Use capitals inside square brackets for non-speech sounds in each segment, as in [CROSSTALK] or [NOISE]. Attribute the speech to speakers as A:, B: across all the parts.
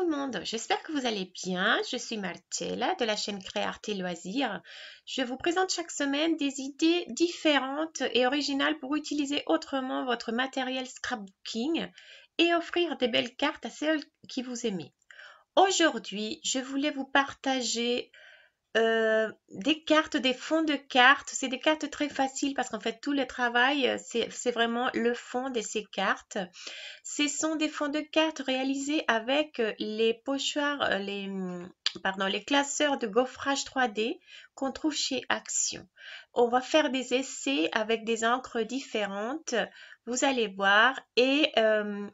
A: le monde, j'espère que vous allez bien. Je suis Marcella de la chaîne Créarte et Loisirs. Je vous présente chaque semaine des idées différentes et originales pour utiliser autrement votre matériel scrapbooking et offrir des belles cartes à celles qui vous aiment. Aujourd'hui, je voulais vous partager euh, des cartes, des fonds de cartes. C'est des cartes très faciles parce qu'en fait, tout le travail, euh, c'est vraiment le fond de ces cartes. Ce sont des fonds de cartes réalisés avec euh, les pochoirs, les, mm, pardon, les classeurs de gaufrage 3D qu'on trouve chez Action. On va faire des essais avec des encres différentes, vous allez voir, et euh,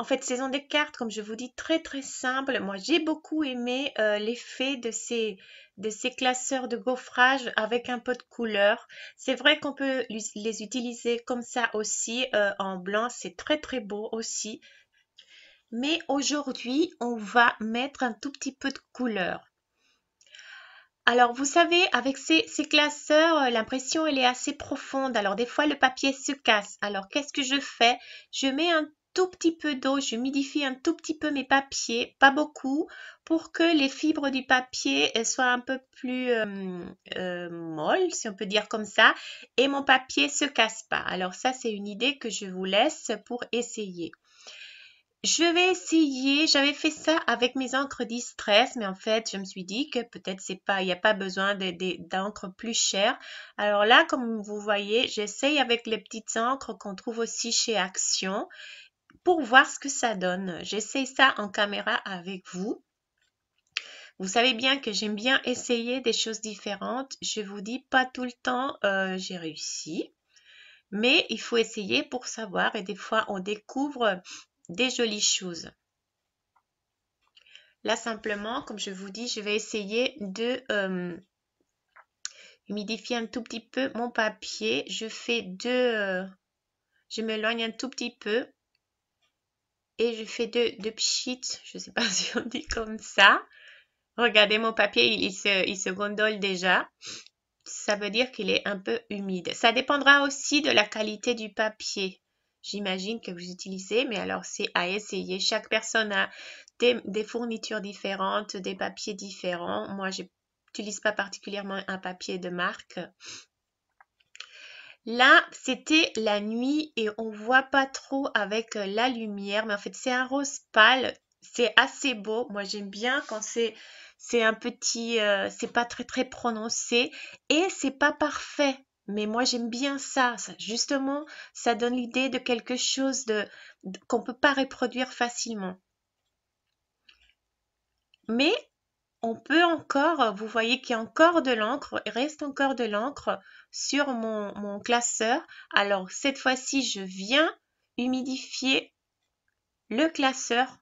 A: en fait, saison des cartes, comme je vous dis, très très simple. Moi, j'ai beaucoup aimé euh, l'effet de ces, de ces classeurs de gaufrage avec un peu de couleur. C'est vrai qu'on peut les utiliser comme ça aussi euh, en blanc. C'est très très beau aussi. Mais aujourd'hui, on va mettre un tout petit peu de couleur. Alors, vous savez, avec ces, ces classeurs, euh, l'impression, elle est assez profonde. Alors, des fois, le papier se casse. Alors, qu'est-ce que je fais Je mets un tout petit peu d'eau, j'humidifie un tout petit peu mes papiers, pas beaucoup, pour que les fibres du papier soient un peu plus euh, euh, molles, si on peut dire comme ça, et mon papier se casse pas. Alors ça, c'est une idée que je vous laisse pour essayer. Je vais essayer, j'avais fait ça avec mes encres distress, mais en fait, je me suis dit que peut-être c'est pas, il n'y a pas besoin d'encre plus chère Alors là, comme vous voyez, j'essaye avec les petites encres qu'on trouve aussi chez Action pour voir ce que ça donne. J'essaie ça en caméra avec vous. Vous savez bien que j'aime bien essayer des choses différentes. Je vous dis pas tout le temps euh, j'ai réussi, mais il faut essayer pour savoir et des fois on découvre des jolies choses. Là simplement, comme je vous dis, je vais essayer de euh, humidifier un tout petit peu mon papier. Je fais deux, euh, je m'éloigne un tout petit peu et je fais deux, pchit, je ne sais pas [LAUGHS] si on dit comme ça. Regardez mon papier, il, se, gondole déjà. Ça veut dire qu'il est un peu humide. Ça dépendra aussi de la qualité du papier, j'imagine, que vous utilisez. Mais alors, c'est à essayer. Chaque personne a des, des fournitures différentes, des papiers différents. Moi, je n'utilise pas particulièrement un papier de marque. Là, c'était la nuit et on voit pas trop avec euh, la lumière, mais en fait, c'est un rose pâle. C'est assez beau. Moi, j'aime bien quand c'est c'est un petit euh, c'est pas très très prononcé et c'est pas parfait. Mais moi, j'aime bien ça. Justement, ça donne l'idée de quelque chose de qu'on peut pas reproduire facilement. Mais on peut encore, vous voyez qu'il y a encore de l'encre, il reste encore de l'encre sur mon, classeur. Alors cette fois-ci, je viens humidifier le classeur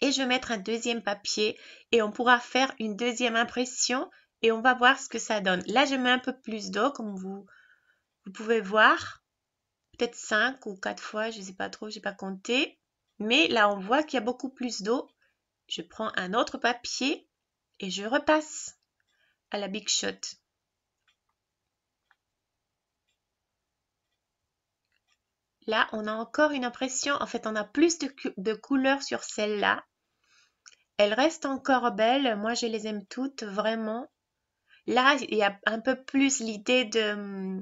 A: et je vais mettre un deuxième papier et on pourra faire une deuxième impression et on va voir ce que ça donne. Là, je mets un peu plus d'eau comme vous, vous pouvez voir. Peut-être cinq ou quatre fois, je ne sais pas trop, je n'ai pas compté. Mais là, on voit qu'il y a beaucoup plus d'eau je prends un autre papier et je repasse à la Big Shot. Là, on a encore une impression. En fait, on a plus de, couleurs sur celle-là. Elles restent encore belles. Moi, je les aime toutes, vraiment. Là, il y a un peu plus l'idée de,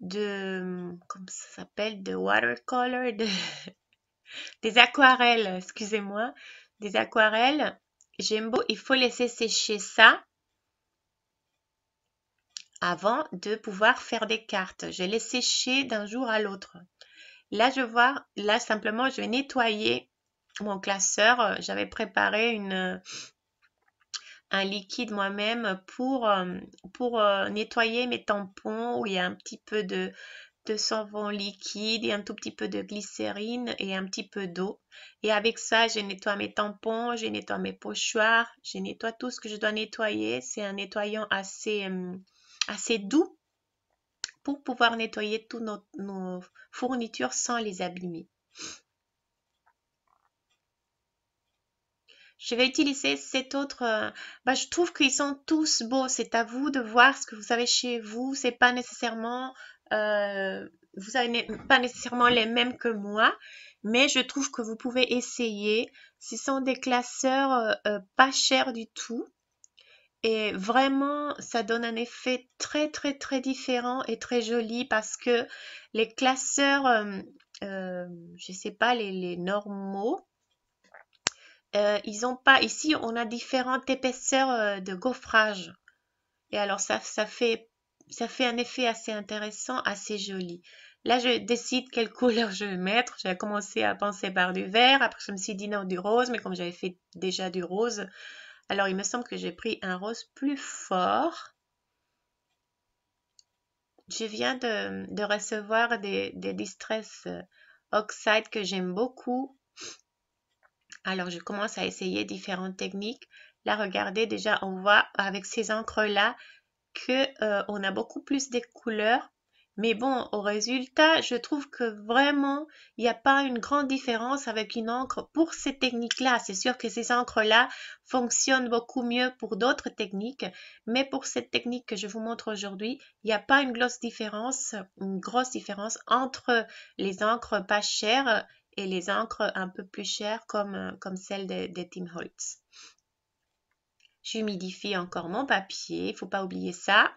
A: de... Comment ça s'appelle De watercolor, [LAUGHS] des aquarelles, excusez-moi des aquarelles, j'aime beau, il faut laisser sécher ça avant de pouvoir faire des cartes. Je les sécher d'un jour à l'autre. Là, je vois, là simplement, je vais nettoyer mon classeur. J'avais préparé une, un liquide moi-même pour, euh, pour euh, nettoyer mes tampons où il y a un petit peu de, de savon liquide et un tout petit peu de glycérine et un petit peu d'eau. Et avec ça, je nettoie mes tampons, je nettoie mes pochoirs, je nettoie tout ce que je dois nettoyer. C'est un nettoyant assez, euh, assez doux pour pouvoir nettoyer toutes nos, fournitures sans les abîmer. je vais utiliser cet autre. Euh, bah, je trouve qu'ils sont tous beaux. C'est à vous de voir ce que vous avez chez vous. C'est pas nécessairement euh, vous n'avez pas nécessairement les mêmes que moi, mais je trouve que vous pouvez essayer. Ce sont des classeurs euh, euh, pas chers du tout. Et vraiment, ça donne un effet très, très, très différent et très joli parce que les classeurs, je ne sais pas, les, normaux, ils ont pas. Ici, on a différentes épaisseurs de gaufrage. Et alors, ça, ça fait ça fait un effet assez intéressant, assez joli. Là, je décide quelle couleur je vais mettre. J'ai commencé à penser par du vert. Après, je me suis dit non, du rose. Mais comme j'avais fait déjà du rose, alors il me semble que j'ai pris un rose plus fort. Je viens de, recevoir des, des Distress euh, Oxide que j'aime beaucoup. Alors, je commence à essayer différentes techniques. Là, regardez, déjà, on voit avec ces encres-là, que euh, on a beaucoup plus de couleurs. Mais bon, au résultat, je trouve que vraiment, il n'y a pas une grande différence avec une encre pour ces techniques-là. C'est sûr que ces encres-là fonctionnent beaucoup mieux pour d'autres techniques, mais pour cette technique que je vous montre aujourd'hui, il n'y a pas une grosse différence, une grosse différence entre les encres pas chères et les encres un peu plus chères comme, euh, comme celle de Tim Holtz. J'humidifie encore mon papier, il faut pas oublier ça.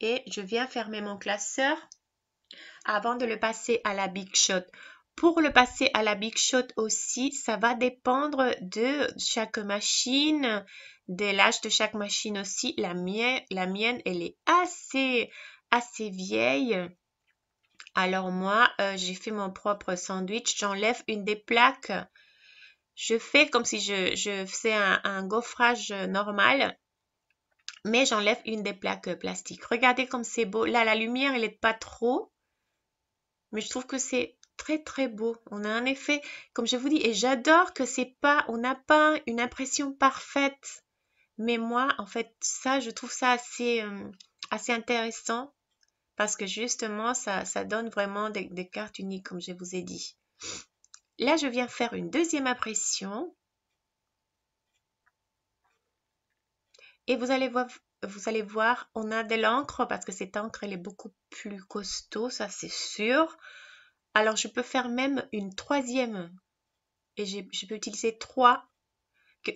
A: Et je viens fermer mon classeur avant de le passer à la Big Shot. Pour le passer à la Big Shot aussi, ça va dépendre de chaque machine, de l'âge de chaque machine aussi. La mienne, la mienne elle est assez, assez vieille. Alors moi, euh, j'ai fait mon propre sandwich. J'enlève une des plaques je fais comme si je, faisais un, gaufrage normal, mais j'enlève une des plaques plastiques. Regardez comme c'est beau. Là, la lumière, elle n'est pas trop, mais je trouve que c'est très très beau. On a un effet, comme je vous dis, et j'adore que c'est pas, on n'a pas une impression parfaite. Mais moi, en fait, ça, je trouve ça assez, euh, assez intéressant parce que justement, ça, donne vraiment des cartes uniques, comme je vous ai dit. Là, je viens faire une deuxième impression. Et vous allez voir, vous allez voir on a de l'encre parce que cette encre, elle est beaucoup plus costaud, ça c'est sûr. Alors, je peux faire même une troisième. Et je peux utiliser trois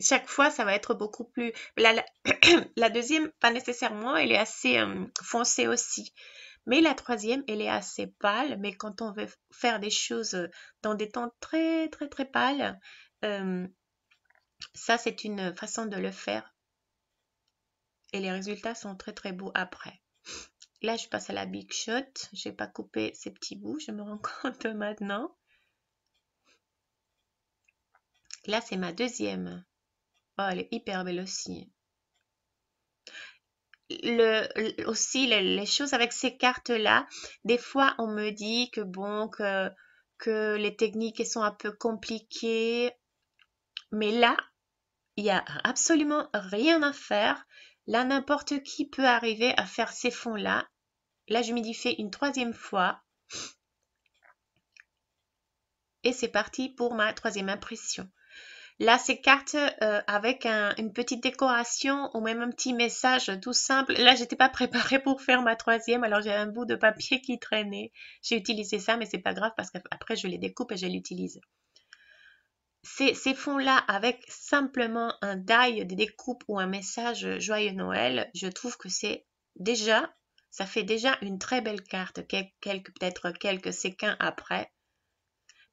A: chaque fois, ça va être beaucoup plus... La, [CLEARS THROAT] deuxième, pas nécessairement, elle est assez euh, foncée aussi. Mais la troisième, elle est assez pâle, mais quand on veut faire des choses euh, dans des temps très, très, très pâles, ça, c'est une façon de le faire. Et les résultats sont très, très beaux après. Là, je passe à la Big Shot. Je n'ai pas coupé ces petits bouts, je me [LAUGHS] rends compte maintenant. Là, c'est ma deuxième. Oh, elle est hyper belle aussi le, aussi les, choses avec ces cartes-là, des fois on me dit que bon, que, les techniques sont un peu compliquées, mais là, il n'y a absolument rien à faire. Là, n'importe qui peut arriver à faire ces fonds-là. Là, je me dis fais une troisième fois. Et c'est parti pour ma troisième impression. Là, ces cartes euh, avec une petite décoration ou même un petit message tout simple. Là, j'étais pas [LAUGHS] préparée pour faire ma troisième, alors j'ai un bout de papier qui traînait. J'ai utilisé ça, mais c'est pas grave parce qu'après, je les découpe et je l'utilise. Ces, ces fonds-là, avec simplement un die de découpe ou un message Joyeux Noël, je trouve que c'est déjà, ça fait déjà une très belle carte, quelques, peut-être quelques séquins après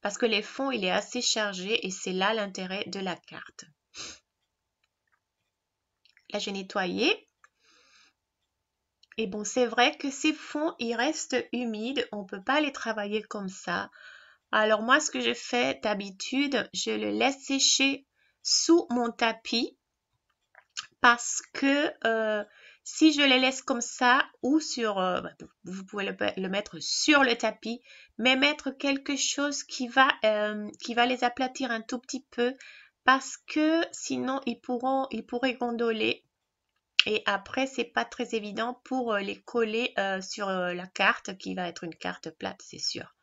A: parce que les fonds, il est assez chargé et c'est là l'intérêt de la carte. Là, j'ai nettoyé. Et bon, c'est vrai que ces fonds, ils restent humides. On ne peut pas les travailler comme ça. Alors moi, ce que je fais d'habitude, je le laisse sécher sous mon tapis parce que euh, si je les laisse comme ça ou sur, euh, bah, vous pouvez le, mettre sur le tapis, mais mettre quelque chose qui va, euh, qui va les aplatir un tout petit peu parce que sinon ils pourront, ils pourraient gondoler et après c'est pas très évident pour euh, les coller sur la carte qui va être une carte plate, c'est sûr.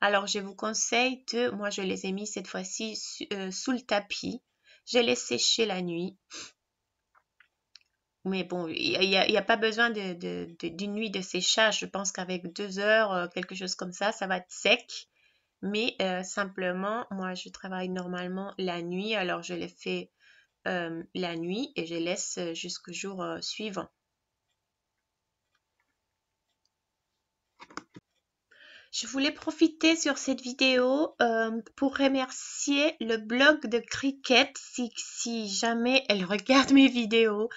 A: Alors je vous conseille de, moi je les ai mis cette fois-ci sous le tapis, je les sécher la nuit mais bon, il n'y a, pas besoin d'une nuit de séchage. Je pense qu'avec deux heures, euh, quelque chose comme ça, ça va être sec. Mais euh, simplement, moi, je travaille normalement la nuit. Alors, je le fais euh, la nuit et je laisse jusqu'au jour suivant. Je voulais profiter sur cette vidéo pour remercier le blog de Cricket si, jamais elle regarde [LAUGHS] mes vidéos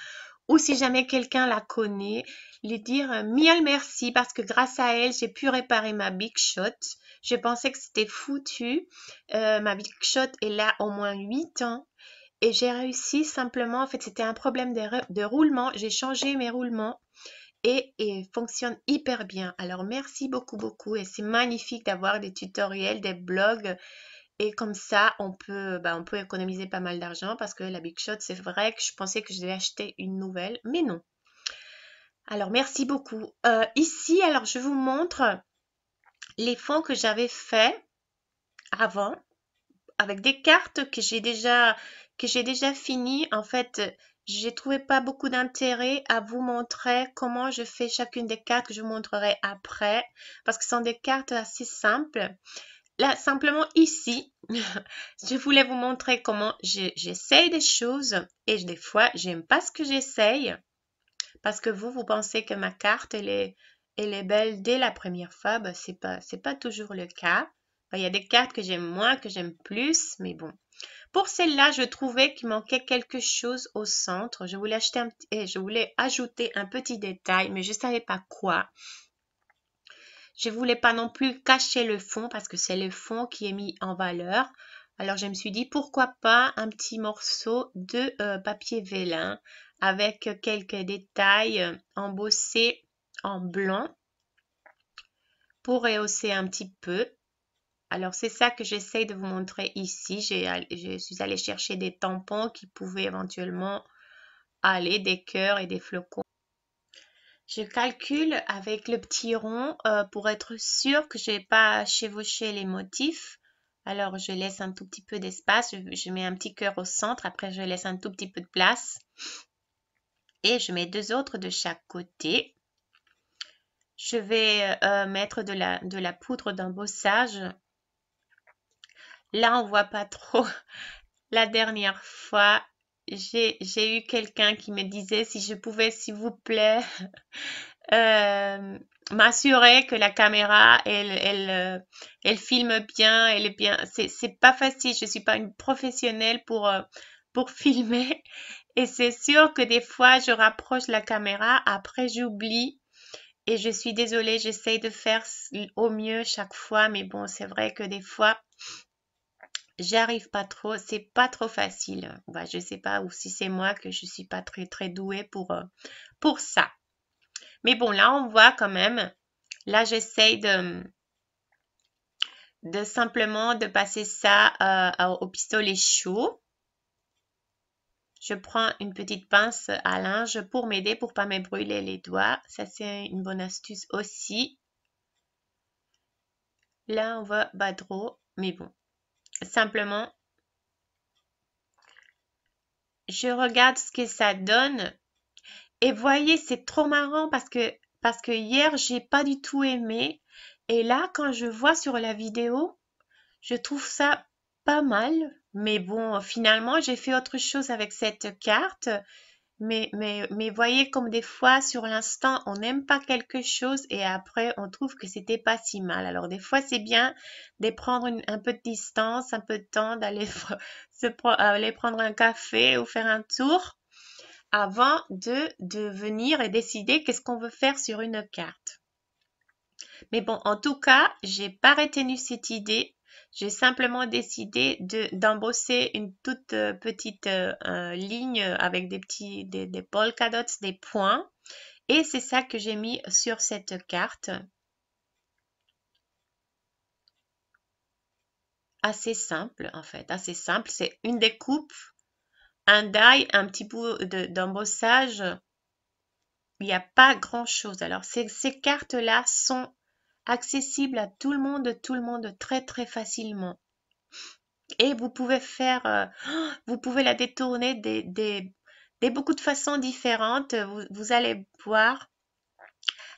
A: ou si jamais quelqu'un la connaît, lui dire euh, mille merci parce que grâce à elle, j'ai pu réparer ma Big Shot. Je pensais que c'était foutu. Euh, ma Big Shot est là au moins 8 ans. Et j'ai réussi simplement, en fait c'était un problème de, roulement, j'ai changé mes roulements et, et, fonctionne hyper bien. Alors merci beaucoup beaucoup et c'est magnifique d'avoir des tutoriels, des blogs et comme ça, on peut, bah, on peut économiser pas mal d'argent parce que la Big Shot, c'est vrai que je pensais que je devais acheter une nouvelle, mais non. Alors, merci beaucoup. Euh, ici, alors, je vous montre les fonds que j'avais faits avant avec des cartes que j'ai déjà que j'ai déjà fini. En fait, j'ai trouvé pas beaucoup d'intérêt à vous montrer comment je fais chacune des cartes que je vous montrerai après parce que ce sont des cartes assez simples là, simplement ici, [LAUGHS] je voulais vous montrer comment j'essaye des choses et des fois, j'aime pas ce que j'essaye parce que vous, vous pensez que ma carte, elle est, belle dès la première fois. Ce ben, c'est pas, pas toujours le cas. Ben, il y a des cartes que j'aime moins, que j'aime plus, mais bon. Pour celle-là, je trouvais qu'il manquait quelque chose au centre. Je voulais, acheter un, eh, je voulais ajouter un petit détail, mais je ne savais pas quoi. Je voulais pas non plus cacher le fond parce que c'est le fond qui est mis en valeur. Alors je me suis dit pourquoi pas un petit morceau de euh, papier vélin avec quelques détails euh, embossés en blanc pour rehausser un petit peu. Alors c'est ça que j'essaye de vous montrer ici. Je suis allée chercher des tampons qui pouvaient éventuellement aller des cœurs et des flocons. Je calcule avec le petit rond euh, pour être sûr que je n'ai pas chevauché les motifs. Alors, je laisse un tout petit peu d'espace. Je, mets un petit cœur au centre. Après, je laisse un tout petit peu de place. Et je mets deux autres de chaque côté. Je vais euh, mettre de la, de la poudre d'embossage. Là, on voit pas trop. [LAUGHS] La dernière fois, j'ai eu quelqu'un qui me disait si je pouvais, s'il vous plaît, [LAUGHS] euh, m'assurer que la caméra, elle, elle, euh, filme bien, elle est bien. C'est pas facile, je suis pas une professionnelle pour, euh, pour [LAUGHS] filmer. Et c'est sûr que des fois, je rapproche la caméra, après j'oublie. Et je suis désolée, j'essaye de faire au mieux chaque fois, mais bon, c'est vrai que des fois, j'arrive pas trop, c'est pas trop facile. Bah, je sais pas ou si c'est moi que je suis pas très très douée pour euh, pour ça. Mais bon, là on voit quand même. Là, j'essaye de de simplement de passer ça euh, au pistolet chaud. Je prends une petite pince à linge pour m'aider pour pas me brûler les doigts. Ça c'est une bonne astuce aussi. Là on voit trop, bah, mais bon, Simplement, je regarde ce que ça donne. Et voyez, c'est trop marrant parce que, parce que hier, j'ai pas du tout aimé. Et là, quand je vois sur la vidéo, je trouve ça pas mal. Mais bon, finalement, j'ai fait autre chose avec cette carte. Mais, mais, mais voyez comme des fois, sur l'instant, on n'aime pas quelque chose et après, on trouve que c'était pas si mal. Alors, des fois, c'est bien de prendre un peu de distance, un peu de temps, d'aller [LAUGHS] prendre un café ou faire un tour avant de, de venir et décider qu'est-ce qu'on veut faire sur une carte. Mais bon, en tout cas, j'ai pas retenu cette idée j'ai simplement décidé d'embosser une toute euh, petite euh, ligne avec des petits, des, des polka des points. Et c'est ça que j'ai mis sur cette carte. Assez simple en fait, assez simple. C'est une découpe, un die, un petit bout d'embossage. il n'y a pas grand chose. Alors ces cartes-là sont accessible à tout le monde, tout le monde très très facilement. Et vous pouvez faire, euh, oh, vous pouvez la détourner des, beaucoup de façons différentes. Vous, vous allez voir.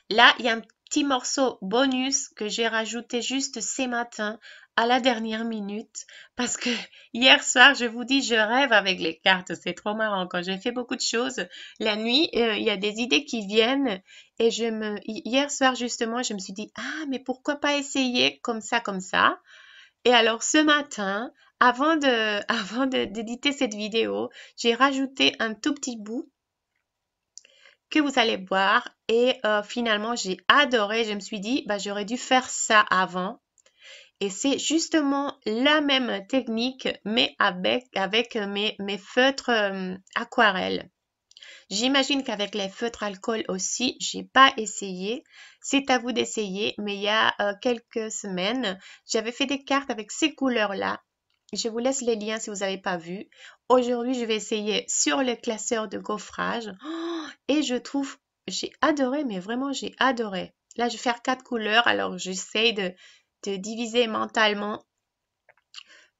A: Là, il y a un petit morceau bonus que j'ai rajouté juste ces matins à la dernière minute parce que [LAUGHS] hier soir, je vous dis, je rêve avec les cartes. C'est trop marrant. Quand j'ai fait beaucoup de choses, la nuit, euh, il y a des idées qui viennent et je me, hier soir, justement, je me suis dit, ah, mais pourquoi pas essayer comme ça, comme ça? Et alors, ce matin, avant de, [LAUGHS] avant d'éditer cette vidéo, j'ai rajouté un tout petit bout que vous allez voir. Et euh, finalement, j'ai adoré. Je me suis dit, bah, j'aurais dû faire ça avant et c'est justement la même technique, mais avec, avec mes, feutres euh, aquarelles. J'imagine qu'avec les feutres alcool aussi, j'ai pas essayé. C'est à vous d'essayer, mais il y a euh, quelques semaines, j'avais fait des cartes avec ces couleurs-là. Je vous laisse les liens si vous n'avez pas vu. Aujourd'hui, je vais essayer sur le classeur de gaufrage. Oh, et je trouve, j'ai adoré, mais vraiment, j'ai adoré. Là, je vais faire quatre couleurs, alors j'essaye de de diviser mentalement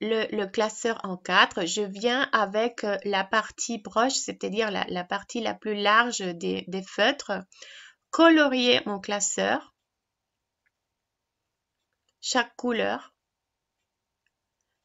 A: le, classeur en quatre. Je viens avec euh, la partie broche, c'est-à-dire la, partie la plus large des feutres, colorier mon classeur, chaque couleur.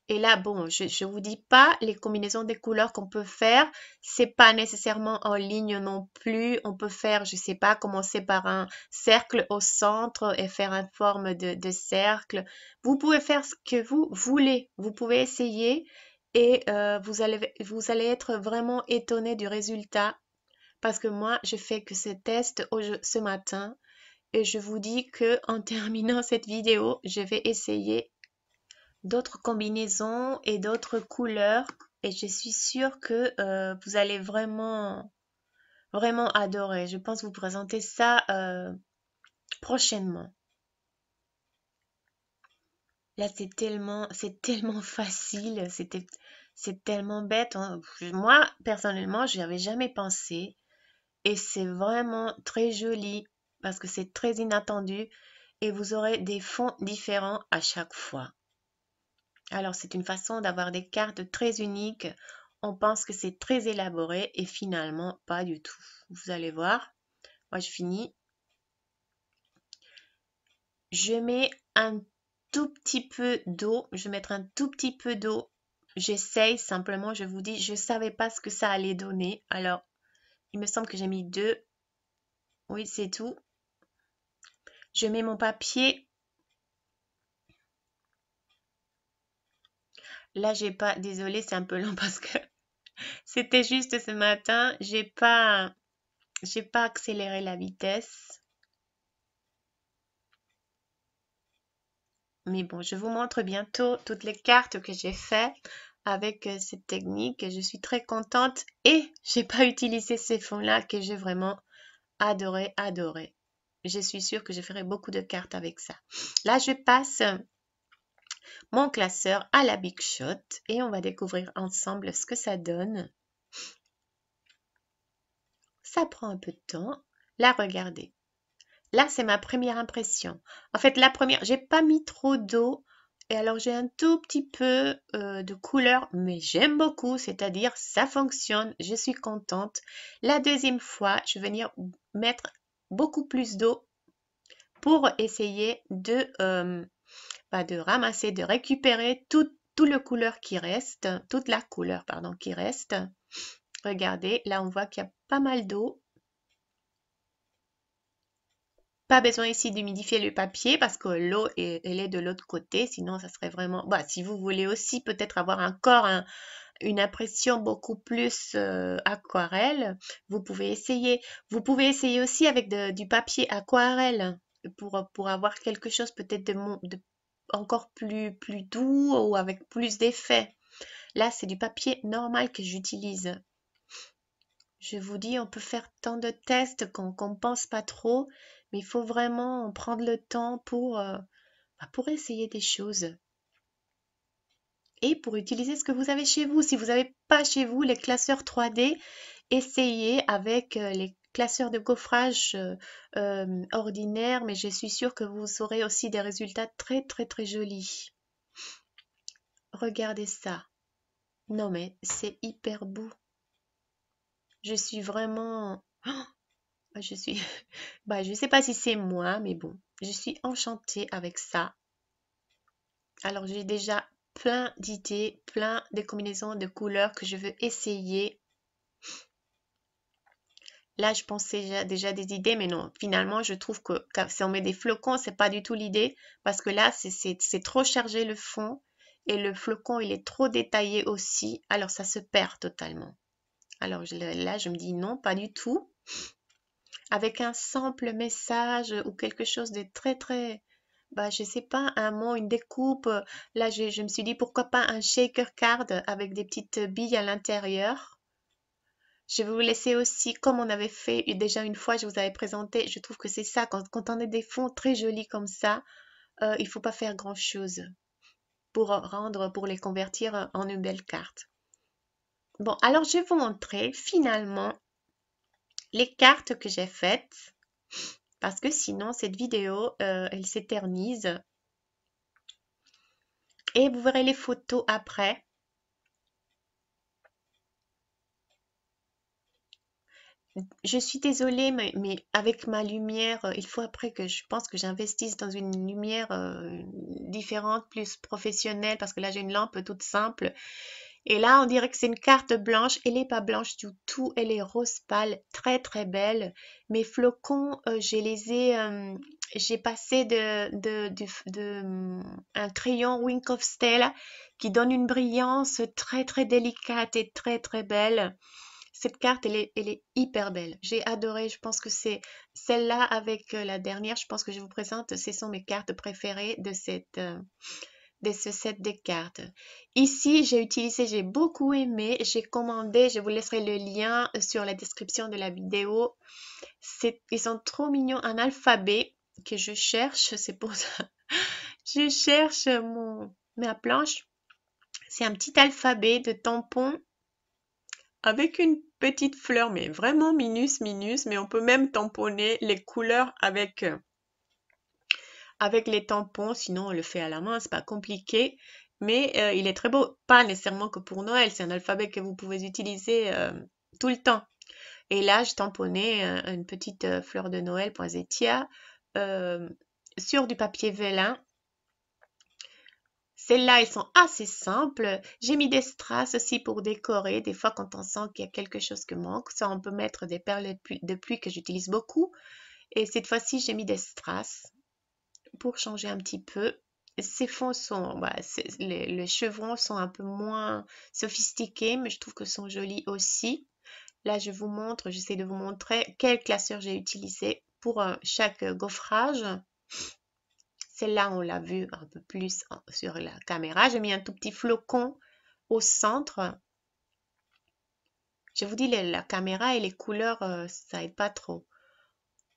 A: Et là, bon, je ne vous dis pas les combinaisons des couleurs qu'on peut faire. C'est pas nécessairement en ligne non plus. On peut faire, je sais pas, commencer par un cercle au centre et faire une forme de, cercle. Vous pouvez faire ce que vous voulez. Vous pouvez essayer et euh, vous, allez, vous allez être vraiment étonné du résultat. Parce que moi, je fais que ce test ce matin. Et je vous dis que en [LAUGHS] terminant cette vidéo, je vais essayer d'autres combinaisons et d'autres couleurs. Et je suis sûre que euh, vous allez vraiment, vraiment adorer. Je pense vous présenter ça euh, prochainement. Là, c'est tellement, c'est tellement [LAUGHS] facile. C'était, c'est tellement bête. Hein. Moi, personnellement, je n'y avais jamais pensé. Et c'est vraiment très joli parce que c'est très inattendu et vous aurez des fonds différents à chaque fois. Alors c'est une façon d'avoir des cartes très uniques. On pense que c'est très élaboré et finalement pas du tout. Vous allez voir. Moi je finis. Je mets un tout petit peu d'eau. Je vais mettre un tout petit peu d'eau. J'essaye simplement, je vous dis, je ne savais pas ce que ça allait donner. Alors, il me semble que j'ai mis deux. Oui, c'est tout. Je mets mon papier Là, j'ai pas. Désolée, c'est un peu long [LAUGHS] parce que c'était juste ce matin. J'ai pas. J'ai pas accéléré la vitesse. Mais bon, je vous montre bientôt toutes les cartes que j'ai faites avec euh, cette technique. Je suis très contente et j'ai pas [LAUGHS] utilisé ces fonds-là que j'ai vraiment adoré, adoré. Je suis sûre que je ferai beaucoup de cartes avec ça. Là, je passe mon classeur à la Big Shot et on va découvrir ensemble ce que ça donne. Ça prend un peu de temps. Là, regardez. Là, c'est ma première impression. En fait, la première, j'ai pas mis trop d'eau. Et alors, j'ai un tout petit peu euh, de couleur, mais j'aime beaucoup, c'est-à-dire ça fonctionne, je suis contente. La deuxième fois, je vais venir mettre beaucoup plus d'eau pour essayer de euh, de ramasser, de récupérer tout, le couleur qui reste, toute la couleur pardon, qui reste. Regardez, là on voit qu'il y a pas mal d'eau. Pas besoin ici d'humidifier le papier parce que l'eau, elle est de l'autre côté. Sinon, ça serait vraiment... Bah, si vous voulez aussi peut-être avoir encore une impression beaucoup plus euh, aquarelle, vous pouvez essayer. Vous pouvez essayer aussi avec du papier aquarelle pour, pour avoir quelque chose peut-être de, encore plus, plus doux ou avec plus d'effet. Là, c'est du papier normal que j'utilise. Je vous dis, on peut faire tant de tests qu'on ne pense pas trop, mais il faut vraiment prendre le temps pour, euh, bah, pour essayer des choses. Et pour utiliser ce que vous avez chez vous. Si vous n'avez pas chez vous les classeurs 3D, essayez avec euh, les classeur de coffrage euh, euh, ordinaire, mais je suis sûre que vous aurez aussi des résultats très très très jolis. Regardez ça. Non mais c'est hyper beau. Je suis vraiment... [GASPS] je suis... [LAUGHS] bah, je ne sais pas si c'est moi, mais bon, je suis enchantée avec ça. Alors j'ai déjà plein d'idées, plein de combinaisons de couleurs que je veux essayer. Là, je pensais déjà, des idées, mais non, finalement, je trouve que si on met des flocons, c'est pas du tout l'idée, parce que là, c'est trop chargé le fond, et le flocon, il est trop détaillé aussi, alors ça se perd totalement. Alors là, je me dis non, pas du tout. Avec un simple message ou quelque chose de très, très, bah, je sais pas, un mot, une découpe. Là, je me suis dit pourquoi pas un shaker card avec des petites billes à l'intérieur je vais vous laisser aussi, comme on avait fait déjà une fois, je vous avais présenté, je trouve que c'est ça, quand, on a des fonds très jolis comme ça, euh, il ne faut pas faire grand-chose pour rendre, pour les convertir en une belle carte. Bon, alors je vais vous montrer finalement les cartes que j'ai faites, parce que sinon cette vidéo, euh, elle s'éternise. Et vous verrez les photos après. je suis désolée, mais, avec ma lumière, euh, il faut après que je pense que j'investisse dans une lumière euh, différente, plus professionnelle, parce que là j'ai une lampe toute simple. Et là, on dirait que c'est une carte blanche. Elle n'est pas blanche du tout. Elle est rose pâle, très très belle. Mes flocons, euh, j'ai passé de, mm, un crayon Wink of Stella qui donne une brillance très très délicate et très très belle. Cette carte, elle est, hyper belle. J'ai adoré. Je pense que c'est celle-là avec euh, la dernière, je pense que je vous présente. Ce sont mes cartes préférées de cette... Euh, de ce set de cartes. Ici, j'ai utilisé, j'ai beaucoup aimé, j'ai commandé, je vous laisserai le lien sur la description de la vidéo. Ils sont trop mignons, un alphabet que je cherche, [LAUGHS] c'est pour ça. je cherche mon, ma planche. C'est un petit alphabet de tampons avec une petite fleur, mais vraiment minus, minus, mais on peut même tamponner les couleurs avec, euh, avec les tampons, sinon on le fait à la main, c'est pas compliqué, mais euh, il est très beau, pas nécessairement que pour Noël, c'est un alphabet que vous pouvez utiliser euh, tout le temps. Et là, je tamponnais une petite fleur de Noël, poinsettia, sur du papier vélin celles-là, elles sont assez simples. J'ai mis des strass aussi pour décorer. Des fois, quand on sent qu'il y a quelque chose qui manque, ça, on peut mettre des perles de pluie, que j'utilise beaucoup. Et cette fois-ci, j'ai mis des strass pour changer un petit peu. Ces fonds sont, bah, les, chevrons sont un peu moins sophistiqués, mais je trouve que sont jolis aussi. Là, je vous montre, j'essaie de vous montrer quel classeur j'ai utilisé pour euh, chaque euh, gaufrage. Celle-là, on l'a vu un peu plus sur la caméra. J'ai mis un tout petit flocon au centre. Je vous dis, la caméra et les couleurs, euh, ça n'aide pas trop.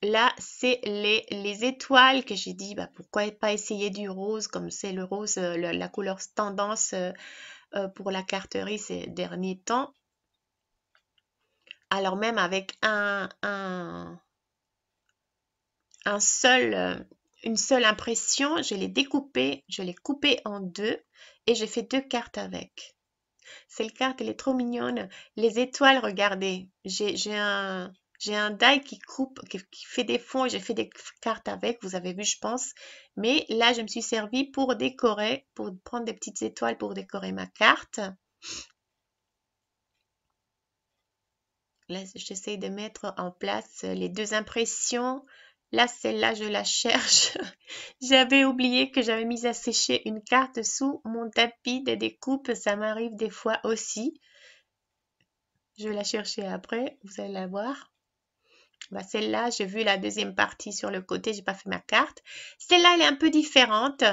A: Là, c'est les, étoiles que j'ai dit, bah, pourquoi pas essayer du rose comme c'est le rose, euh, la, couleur tendance euh, pour la carterie ces derniers temps. Alors même avec un seul une seule impression, je l'ai découpée, je l'ai coupée en deux et j'ai fait deux cartes avec. Cette carte, elle est trop mignonne. Les étoiles, regardez. J'ai un, j'ai un die qui coupe, qui, fait des fonds et j'ai fait des cartes avec, vous avez vu, je pense. Mais là, je me suis servi pour décorer, pour prendre des petites étoiles pour décorer ma carte. Là, j'essaie de mettre en place les deux impressions, Là, celle-là, je la cherche. [LAUGHS] j'avais oublié que j'avais mis à sécher une carte sous mon tapis de découpe. Ça m'arrive des fois aussi. Je vais la chercher après. Vous allez la voir. Bah, celle-là, j'ai vu la deuxième partie sur le côté. J'ai pas fait ma carte. Celle-là, elle est un peu différente.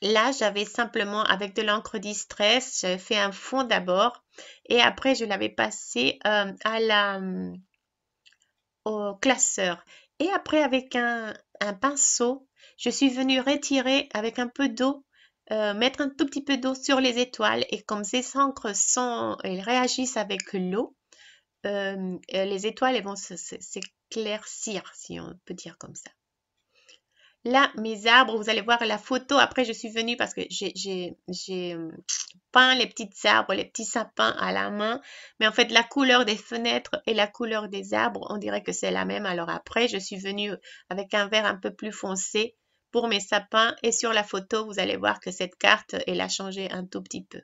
A: Là, j'avais simplement, avec de l'encre distress, j'avais fait un fond d'abord. Et après, je l'avais passé euh, à la, hum, au classeur. Et après, avec un, pinceau, je suis venue retirer avec un peu d'eau, euh, mettre un tout petit peu d'eau sur les étoiles. Et comme ces encres sont, réagissent avec l'eau, euh, euh, les étoiles vont s'éclaircir, si on peut dire comme ça. Là, mes arbres, vous allez voir la photo. Après, je suis venue parce que j'ai euh, peint les petits arbres, les petits sapins à la main. Mais en fait, la couleur des fenêtres et la couleur des arbres, on dirait que c'est la même. Alors après, je suis venue avec un vert un peu plus foncé pour mes sapins. Et sur la photo, vous allez voir que cette carte, elle a changé un tout petit peu.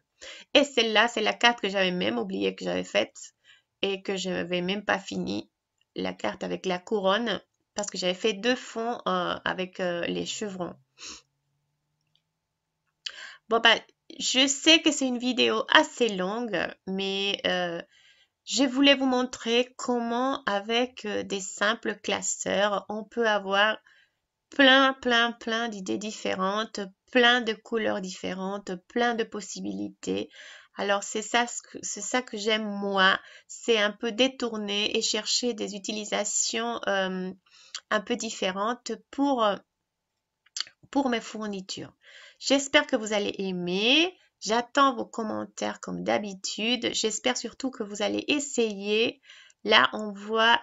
A: Et celle-là, c'est la carte que j'avais même oubliée que j'avais faite et que je n'avais même pas fini. La carte avec la couronne parce que j'avais fait deux fonds euh, avec euh, les chevrons. Bon, ben, je sais que c'est une vidéo assez longue, mais euh, je voulais vous montrer comment avec des simples classeurs, on peut avoir plein, plein, plein d'idées différentes, plein de couleurs différentes, plein de possibilités alors c'est ça, que j'aime moi, c'est un peu détourner et chercher des utilisations un peu différentes pour, mes fournitures. J'espère que vous allez aimer. J'attends vos commentaires comme d'habitude. J'espère surtout que vous allez essayer. Là, on voit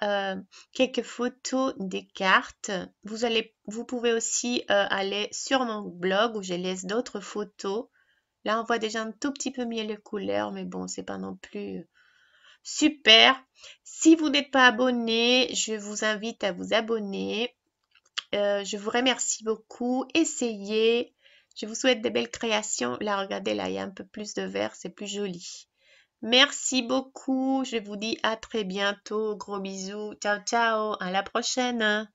A: quelques photos des cartes. Vous, pouvez aussi aller sur mon blog où je laisse d'autres photos Là, on voit déjà un tout petit peu mieux les couleurs, mais bon, c'est pas non plus euh, super. Si vous n'êtes pas abonné, je vous invite à vous abonner. Euh, je vous remercie beaucoup. Essayez. Je vous souhaite des belles créations. Là, regardez, là, il y a un peu plus de vert, c'est plus joli. Merci beaucoup. Je vous dis à très bientôt. Gros bisous. Ciao, ciao. À la prochaine.